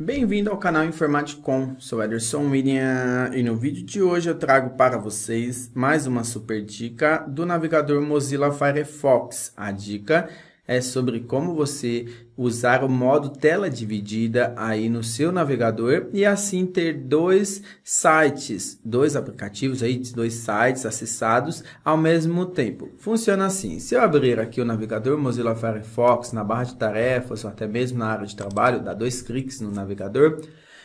Bem-vindo ao canal Informaticom, sou Ederson William e no vídeo de hoje eu trago para vocês mais uma super dica do navegador Mozilla Firefox. A dica é sobre como você usar o modo tela dividida aí no seu navegador e assim ter dois sites, dois aplicativos aí, dois sites acessados ao mesmo tempo. Funciona assim, se eu abrir aqui o navegador Mozilla Firefox na barra de tarefas ou até mesmo na área de trabalho, dá dois cliques no navegador,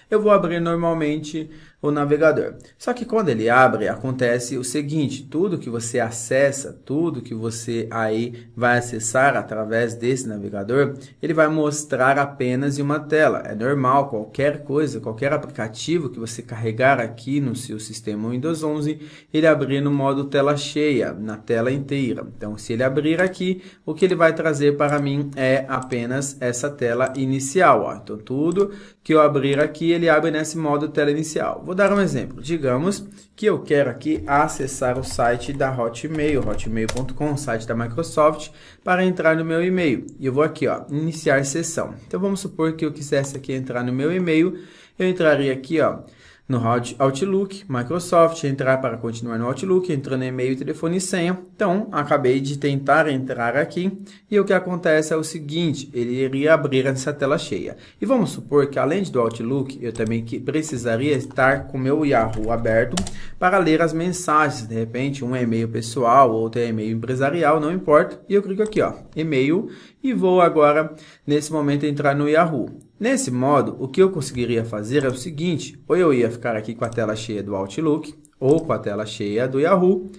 eu vou abrir normalmente o navegador. Só que quando ele abre, acontece o seguinte, tudo que você acessa, tudo que você aí vai acessar através desse navegador, ele vai mostrar apenas em uma tela. É normal, qualquer coisa, qualquer aplicativo que você carregar aqui no seu sistema Windows 11, ele abrir no modo tela cheia, na tela inteira. Então, se ele abrir aqui, o que ele vai trazer para mim é apenas essa tela inicial. Ó. Então, tudo que eu abrir aqui, ele abre nesse modo tela inicial. Vou dar um exemplo. Digamos que eu quero aqui acessar o site da Hotmail, hotmail.com, site da Microsoft, para entrar no meu e-mail. E eu vou aqui, ó, iniciar sessão. Então vamos supor que eu quisesse aqui entrar no meu e-mail, eu entraria aqui, ó, no Outlook, Microsoft, entrar para continuar no Outlook, entrando e-mail, telefone e senha. Então, acabei de tentar entrar aqui e o que acontece é o seguinte, ele iria abrir essa tela cheia. E vamos supor que além do Outlook, eu também que precisaria estar com meu Yahoo aberto para ler as mensagens, de repente um e-mail pessoal, outro é e-mail empresarial, não importa. E eu clico aqui, ó, e-mail e vou agora nesse momento entrar no Yahoo. Nesse modo, o que eu conseguiria fazer é o seguinte, ou eu ia ficar aqui com a tela cheia do Outlook, ou com a tela cheia do Yahoo,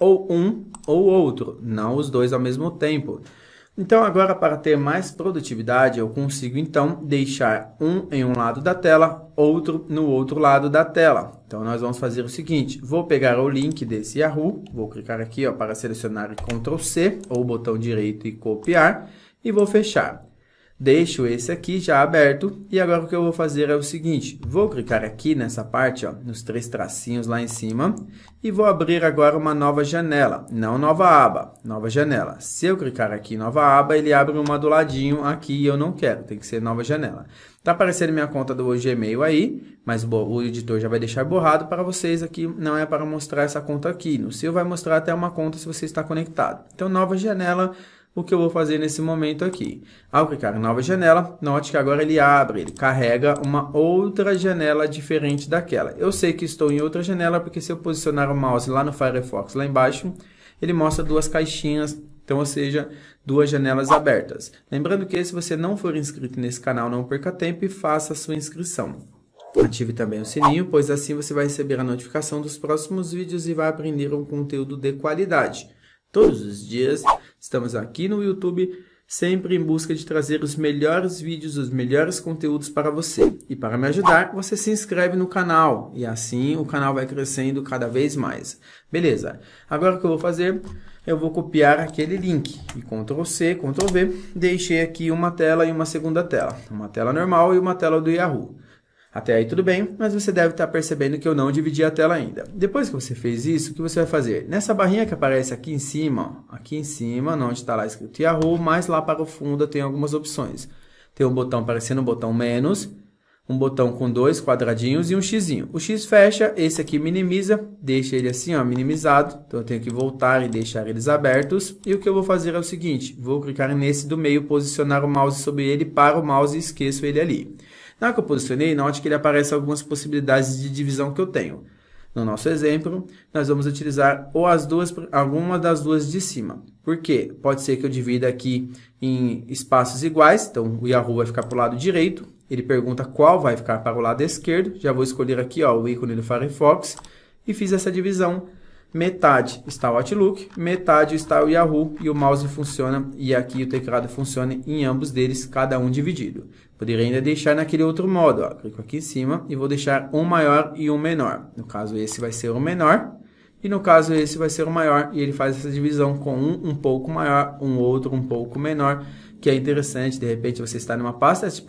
ou um ou outro, não os dois ao mesmo tempo. Então agora para ter mais produtividade, eu consigo então deixar um em um lado da tela, outro no outro lado da tela. Então nós vamos fazer o seguinte, vou pegar o link desse Yahoo, vou clicar aqui ó, para selecionar Ctrl C, ou o botão direito e copiar, e vou fechar. Deixo esse aqui já aberto e agora o que eu vou fazer é o seguinte, vou clicar aqui nessa parte, ó, nos três tracinhos lá em cima e vou abrir agora uma nova janela, não nova aba, nova janela. Se eu clicar aqui em nova aba, ele abre uma do ladinho aqui e eu não quero, tem que ser nova janela. Tá aparecendo minha conta do Gmail aí, mas o editor já vai deixar borrado para vocês aqui, não é para mostrar essa conta aqui, no seu vai mostrar até uma conta se você está conectado. Então nova janela o que eu vou fazer nesse momento aqui. Ao ah, clicar em nova janela, note que agora ele abre, ele carrega uma outra janela diferente daquela. Eu sei que estou em outra janela porque se eu posicionar o mouse lá no Firefox, lá embaixo, ele mostra duas caixinhas, então, ou seja, duas janelas abertas. Lembrando que se você não for inscrito nesse canal, não perca tempo e faça a sua inscrição. Ative também o sininho, pois assim você vai receber a notificação dos próximos vídeos e vai aprender um conteúdo de qualidade. Todos os dias estamos aqui no YouTube, sempre em busca de trazer os melhores vídeos, os melhores conteúdos para você. E para me ajudar, você se inscreve no canal e assim o canal vai crescendo cada vez mais. Beleza? Agora o que eu vou fazer? Eu vou copiar aquele link e Ctrl C, Ctrl V, deixei aqui uma tela e uma segunda tela, uma tela normal e uma tela do Yahoo. Até aí tudo bem, mas você deve estar tá percebendo que eu não dividi a tela ainda. Depois que você fez isso, o que você vai fazer? Nessa barrinha que aparece aqui em cima, ó, aqui em cima, onde está lá escrito Yahoo, mais lá para o fundo tem algumas opções. Tem um botão parecendo um botão menos, um botão com dois quadradinhos e um xizinho. O x fecha, esse aqui minimiza, deixa ele assim, ó, minimizado. Então eu tenho que voltar e deixar eles abertos. E o que eu vou fazer é o seguinte, vou clicar nesse do meio, posicionar o mouse sobre ele para o mouse e esqueço ele ali. Na hora que eu posicionei, note que ele aparece algumas possibilidades de divisão que eu tenho. No nosso exemplo, nós vamos utilizar ou as duas, alguma das duas de cima. Por quê? Pode ser que eu divida aqui em espaços iguais, então o Yahoo vai ficar para o lado direito, ele pergunta qual vai ficar para o lado esquerdo, já vou escolher aqui ó, o ícone do Firefox, e fiz essa divisão metade está o Outlook, metade está o Yahoo e o mouse funciona e aqui o teclado funciona em ambos deles, cada um dividido. Poderia ainda deixar naquele outro modo, ó. clico aqui em cima e vou deixar um maior e um menor. No caso esse vai ser o menor e no caso esse vai ser o maior e ele faz essa divisão com um um pouco maior, um outro um pouco menor que é interessante, de repente você está numa, pasta de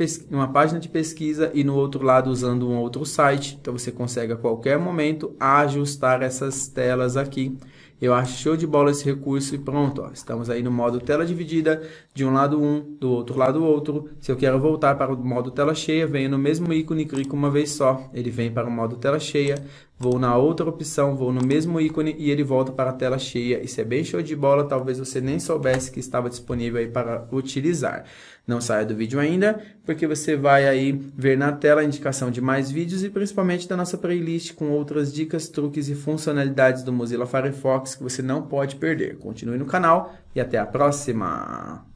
página de pesquisa e no outro lado usando um outro site, então você consegue a qualquer momento ajustar essas telas aqui. Eu acho show de bola esse recurso e pronto, ó, estamos aí no modo tela dividida, de um lado um, do outro lado outro. Se eu quero voltar para o modo tela cheia, venho no mesmo ícone, clico uma vez só, ele vem para o modo tela cheia vou na outra opção, vou no mesmo ícone e ele volta para a tela cheia. Isso é bem show de bola, talvez você nem soubesse que estava disponível aí para utilizar. Não saia do vídeo ainda, porque você vai aí ver na tela a indicação de mais vídeos e principalmente da nossa playlist com outras dicas, truques e funcionalidades do Mozilla Firefox que você não pode perder. Continue no canal e até a próxima!